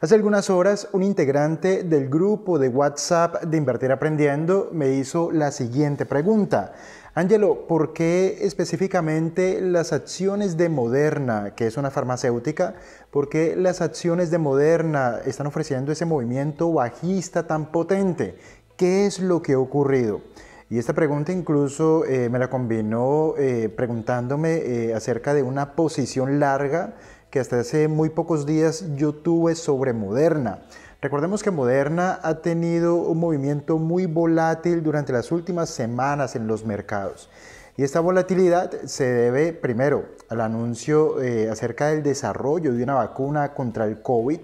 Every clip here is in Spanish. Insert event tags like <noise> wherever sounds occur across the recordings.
Hace algunas horas, un integrante del grupo de WhatsApp de Invertir Aprendiendo me hizo la siguiente pregunta. Ángelo, ¿por qué específicamente las acciones de Moderna, que es una farmacéutica, por qué las acciones de Moderna están ofreciendo ese movimiento bajista tan potente? ¿Qué es lo que ha ocurrido? Y esta pregunta incluso eh, me la combinó eh, preguntándome eh, acerca de una posición larga que hasta hace muy pocos días yo tuve sobre Moderna. Recordemos que Moderna ha tenido un movimiento muy volátil durante las últimas semanas en los mercados. Y esta volatilidad se debe primero al anuncio eh, acerca del desarrollo de una vacuna contra el COVID,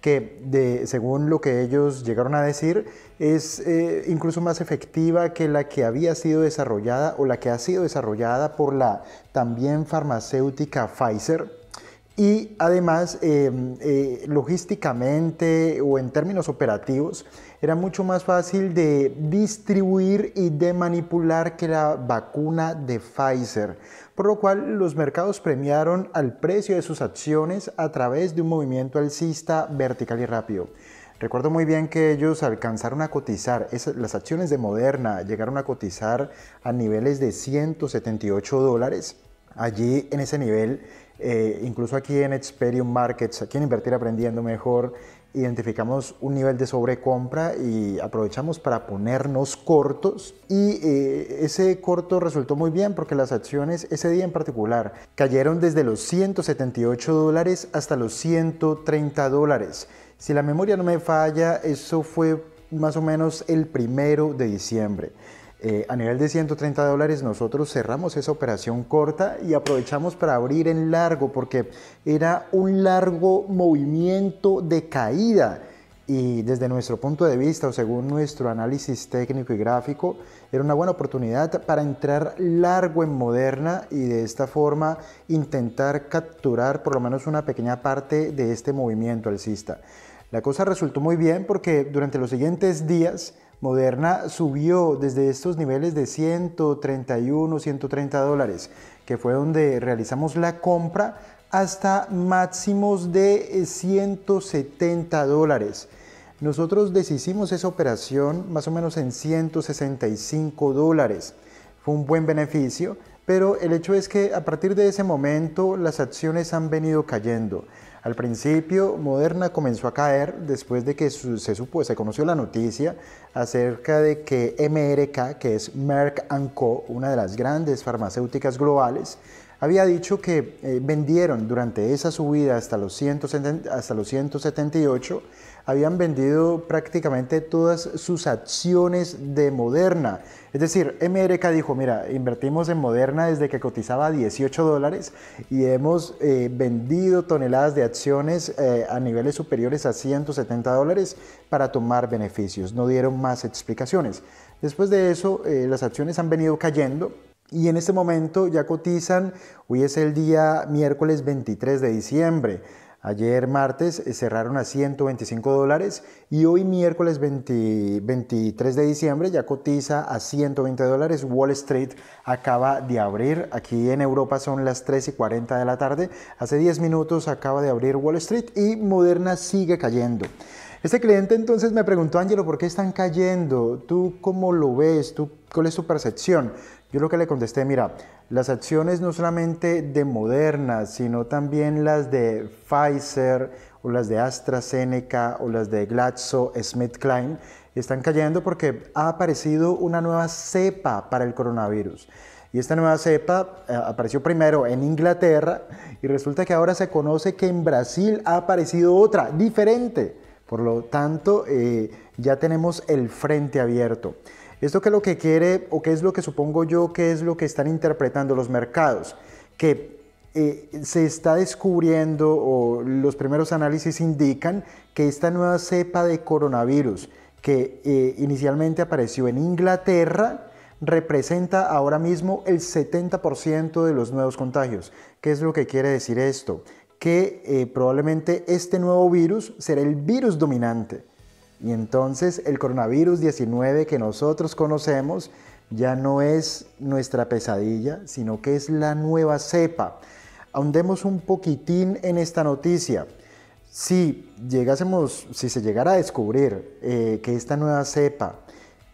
que de, según lo que ellos llegaron a decir, es eh, incluso más efectiva que la que había sido desarrollada o la que ha sido desarrollada por la también farmacéutica Pfizer y además, eh, eh, logísticamente o en términos operativos, era mucho más fácil de distribuir y de manipular que la vacuna de Pfizer, por lo cual los mercados premiaron al precio de sus acciones a través de un movimiento alcista vertical y rápido. Recuerdo muy bien que ellos alcanzaron a cotizar, las acciones de Moderna llegaron a cotizar a niveles de 178 dólares. Allí en ese nivel eh, incluso aquí en Experium Markets, aquí en Invertir Aprendiendo Mejor, identificamos un nivel de sobrecompra y aprovechamos para ponernos cortos y eh, ese corto resultó muy bien porque las acciones ese día en particular cayeron desde los 178 dólares hasta los 130 dólares. Si la memoria no me falla, eso fue más o menos el primero de diciembre. Eh, a nivel de 130 dólares nosotros cerramos esa operación corta y aprovechamos para abrir en largo porque era un largo movimiento de caída y desde nuestro punto de vista o según nuestro análisis técnico y gráfico, era una buena oportunidad para entrar largo en Moderna y de esta forma intentar capturar por lo menos una pequeña parte de este movimiento alcista. La cosa resultó muy bien porque durante los siguientes días Moderna subió desde estos niveles de 131, 130 dólares, que fue donde realizamos la compra, hasta máximos de 170 eh, dólares. Nosotros deshicimos esa operación más o menos en 165 dólares. Fue un buen beneficio, pero el hecho es que a partir de ese momento las acciones han venido cayendo. Al principio, Moderna comenzó a caer después de que se, supo, conoció la noticia acerca de que MRK, que es Merck Co., una de las grandes farmacéuticas globales, había dicho que eh, vendieron durante esa subida hasta los, 170, hasta los 178 habían vendido prácticamente todas sus acciones de Moderna. Es decir, MRK dijo, mira, invertimos en Moderna desde que cotizaba 18 dólares y hemos eh, vendido toneladas de acciones eh, a niveles superiores a 170 dólares para tomar beneficios. No dieron más explicaciones. Después de eso, eh, las acciones han venido cayendo, y en este momento ya cotizan, hoy es el día miércoles 23 de diciembre, Ayer martes eh, cerraron a 125 dólares y hoy miércoles 23 de diciembre ya cotiza a 120 dólares. Wall Street acaba de abrir, aquí en Europa son las 3 y 40 de la tarde, hace 10 minutos acaba de abrir Wall Street y Moderna sigue cayendo. Este cliente entonces me preguntó, Ángelo, ¿por qué están cayendo? ¿Tú cómo lo ves? ¿Tú ¿cuál es su percepción? Yo lo que le contesté, mira, las acciones no solamente de Moderna, sino también las de Pfizer o las de AstraZeneca o las de GlaxoSmithKline están cayendo porque ha aparecido una nueva cepa para el coronavirus. Y esta nueva cepa eh, apareció primero en Inglaterra y resulta que ahora se conoce que en Brasil ha aparecido otra, diferente. Por lo tanto, eh, ya tenemos el frente abierto. ¿Esto qué es lo que quiere o qué es lo que supongo yo qué es lo que están interpretando los mercados? Que eh, se está descubriendo o los primeros análisis indican que esta nueva cepa de coronavirus que eh, inicialmente apareció en Inglaterra, representa ahora mismo el 70% de los nuevos contagios. ¿Qué es lo que quiere decir esto? Que eh, probablemente este nuevo virus será el virus dominante. Y entonces el coronavirus 19 que nosotros conocemos ya no es nuestra pesadilla, sino que es la nueva cepa. Ahondemos un poquitín en esta noticia. Si llegásemos, si se llegara a descubrir eh, que esta nueva cepa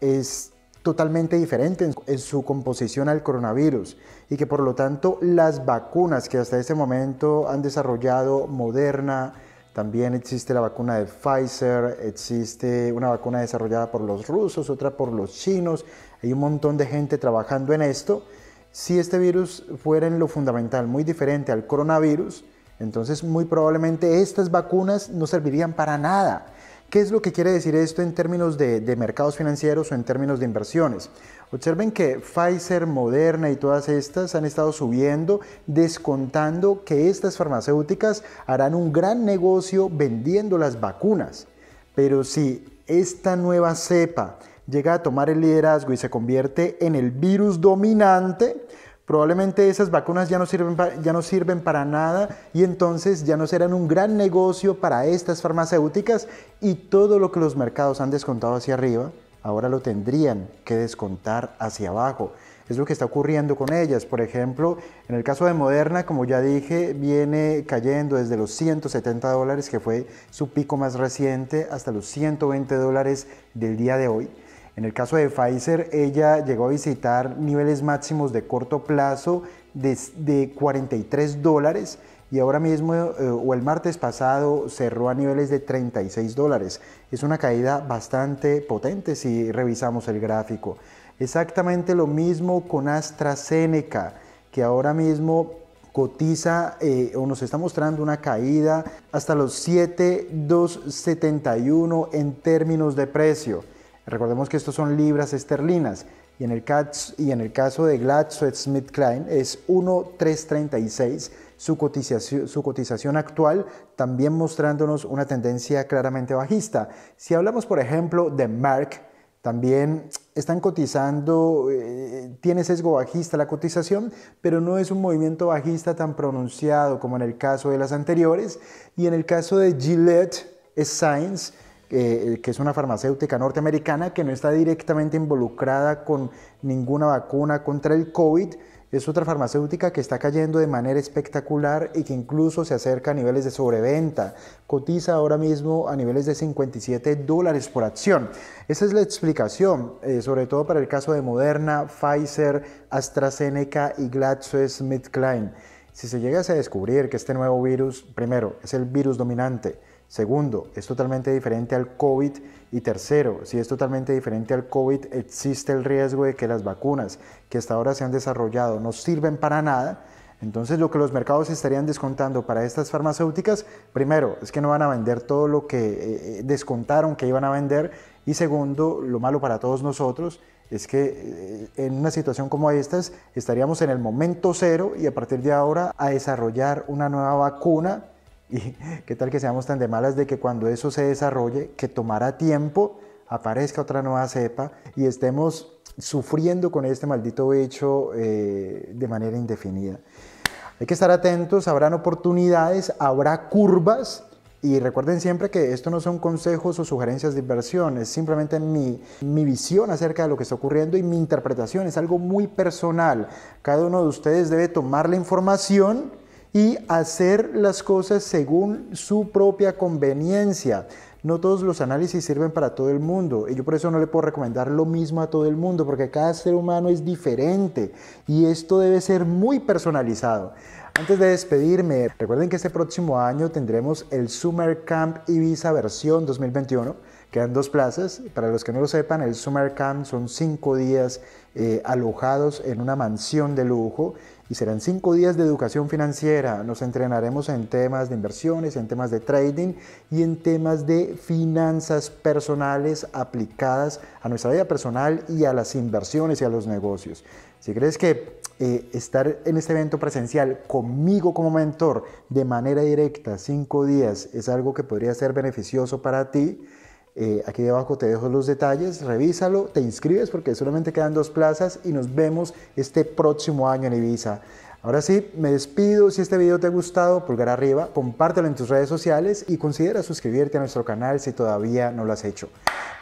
es totalmente diferente en su composición al coronavirus y que por lo tanto las vacunas que hasta este momento han desarrollado Moderna, también existe la vacuna de Pfizer, existe una vacuna desarrollada por los rusos, otra por los chinos. Hay un montón de gente trabajando en esto. Si este virus fuera en lo fundamental muy diferente al coronavirus, entonces muy probablemente estas vacunas no servirían para nada. ¿Qué es lo que quiere decir esto en términos de, mercados financieros o en términos de inversiones? Observen que Pfizer, Moderna y todas estas han estado subiendo, descontando que estas farmacéuticas harán un gran negocio vendiendo las vacunas. Pero si esta nueva cepa llega a tomar el liderazgo y se convierte en el virus dominante, probablemente esas vacunas ya no, sirven para, ya no sirven para nada y entonces ya no serán un gran negocio para estas farmacéuticas y todo lo que los mercados han descontado hacia arriba, ahora lo tendrían que descontar hacia abajo. Es lo que está ocurriendo con ellas. Por ejemplo, en el caso de Moderna, como ya dije, viene cayendo desde los 170 dólares, que fue su pico más reciente, hasta los 120 dólares del día de hoy. En el caso de Pfizer, ella llegó a visitar niveles máximos de corto plazo de, 43 dólares y ahora mismo eh, o el martes pasado cerró a niveles de 36 dólares. Es una caída bastante potente si revisamos el gráfico. Exactamente lo mismo con AstraZeneca, que ahora mismo cotiza eh, o nos está mostrando una caída hasta los 7,271 en términos de precio. Recordemos que estos son libras esterlinas y en el caso, y en el caso de es 1,336 su cotización, su cotización actual, también mostrándonos una tendencia claramente bajista. Si hablamos, por ejemplo, de Mark, también están cotizando, eh, tiene sesgo bajista la cotización, pero no es un movimiento bajista tan pronunciado como en el caso de las anteriores. Y en el caso de Gillette, es eh, que es una farmacéutica norteamericana que no está directamente involucrada con ninguna vacuna contra el COVID, es otra farmacéutica que está cayendo de manera espectacular y que incluso se acerca a niveles de sobreventa. Cotiza ahora mismo a niveles de 57 dólares por acción. Esa es la explicación, eh, sobre todo para el caso de Moderna, Pfizer, AstraZeneca y GlaxoSmithKline. Si se llegase a descubrir que este nuevo virus, primero, es el virus dominante, Segundo, es totalmente diferente al COVID. Y tercero, si es totalmente diferente al COVID, existe el riesgo de que las vacunas que hasta ahora se han desarrollado no sirven para nada. Entonces lo que los mercados estarían descontando para estas farmacéuticas, primero, es que no van a vender todo lo que eh, eh, descontaron que iban a vender. Y segundo, lo malo para todos nosotros es que eh, en una situación como esta estaríamos en el momento cero y a partir de ahora a desarrollar una nueva vacuna <laughs> Y qué tal que seamos tan de malas de que cuando eso se desarrolle, que tomará tiempo, aparezca otra nueva cepa y estemos sufriendo con este maldito hecho eh, de manera indefinida. Hay que estar atentos, habrán oportunidades, habrá curvas y recuerden siempre que esto no son consejos o sugerencias de inversión, es simplemente mi, visión acerca de lo que está ocurriendo y mi interpretación, es algo muy personal. Cada uno de ustedes debe tomar la información y hacer las cosas según su propia conveniencia. No todos los análisis sirven para todo el mundo y yo por eso no le puedo recomendar lo mismo a todo el mundo porque cada ser humano es diferente y esto debe ser muy personalizado. Antes de despedirme, recuerden que este próximo año tendremos el Summer Camp Ibiza versión 2021. Quedan dos plazas. Para los que no lo sepan, el Summer Camp son cinco días eh, alojados en una mansión de lujo y serán cinco días de educación financiera. Nos entrenaremos en temas de inversiones, en temas de trading y en temas de finanzas personales aplicadas a nuestra vida personal y a las inversiones y a los negocios. Si crees que eh, estar en este evento presencial conmigo como mentor de manera directa, cinco días, es algo que podría ser beneficioso para ti, eh, aquí debajo te dejo los detalles, revísalo, te inscribes porque solamente quedan dos plazas y nos vemos este próximo año en Ibiza. Ahora sí, me despido. Si este video te ha gustado, pulgar arriba, compártelo en tus redes sociales y considera suscribirte a nuestro canal si todavía no lo has hecho.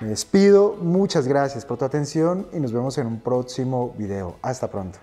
Me despido, muchas gracias por tu atención y nos vemos en un próximo video. Hasta pronto.